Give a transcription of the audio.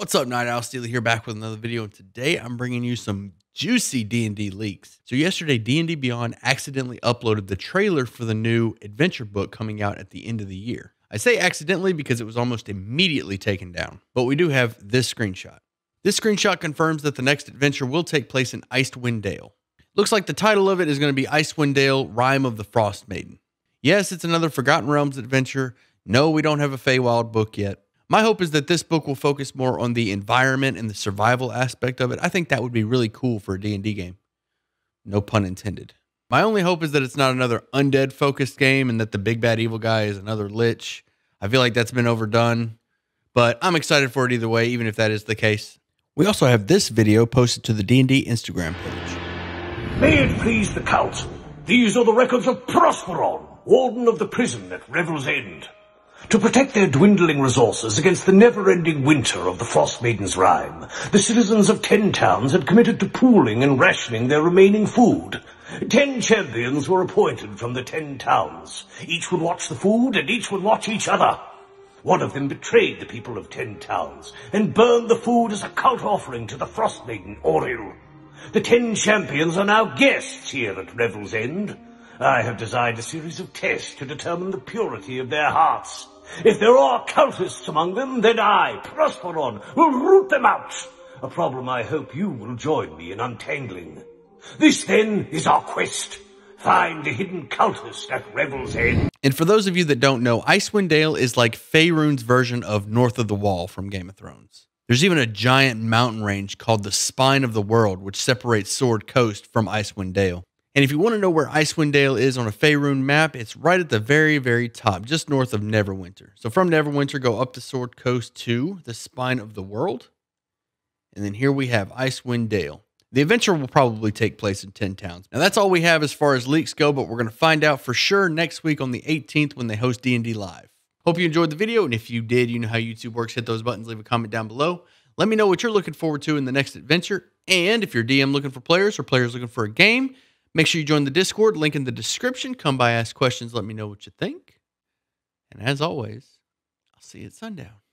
What's up, Night Owl? Steely here back with another video, and today I'm bringing you some juicy D&D leaks. So yesterday, D&D Beyond accidentally uploaded the trailer for the new adventure book coming out at the end of the year. I say accidentally because it was almost immediately taken down, but we do have this screenshot. This screenshot confirms that the next adventure will take place in Icewind Dale. Looks like the title of it is going to be Icewind Dale, Rime of the Frost Maiden. Yes, it's another Forgotten Realms adventure. No, we don't have a Feywild book yet, my hope is that this book will focus more on the environment and the survival aspect of it. I think that would be really cool for a D&D game. No pun intended. My only hope is that it's not another undead focused game and that the big bad evil guy is another lich. I feel like that's been overdone, but I'm excited for it either way even if that is the case. We also have this video posted to the D&D Instagram page. May it please the council. These are the records of Prosperon, warden of the prison at Revel's End. To protect their dwindling resources against the never-ending winter of the Frost Maiden's Rime, the citizens of ten towns had committed to pooling and rationing their remaining food. Ten champions were appointed from the ten towns. Each would watch the food, and each would watch each other. One of them betrayed the people of ten towns, and burned the food as a cult offering to the Frost Maiden Oriel. The ten champions are now guests here at Revel's End, I have designed a series of tests to determine the purity of their hearts. If there are cultists among them, then I, Prosperon, will root them out. A problem I hope you will join me in untangling. This, then, is our quest. Find the hidden cultist at Revel's End. And for those of you that don't know, Icewind Dale is like Faerun's version of North of the Wall from Game of Thrones. There's even a giant mountain range called the Spine of the World, which separates Sword Coast from Icewind Dale. And if you want to know where Icewind Dale is on a Faerun map, it's right at the very, very top, just north of Neverwinter. So from Neverwinter, go up the Sword Coast to the spine of the world. And then here we have Icewind Dale. The adventure will probably take place in 10 towns. Now that's all we have as far as leaks go, but we're going to find out for sure next week on the 18th when they host D&D Live. Hope you enjoyed the video, and if you did, you know how YouTube works. Hit those buttons, leave a comment down below. Let me know what you're looking forward to in the next adventure, and if you're DM looking for players or players looking for a game, Make sure you join the Discord, link in the description. Come by, ask questions, let me know what you think. And as always, I'll see you at sundown.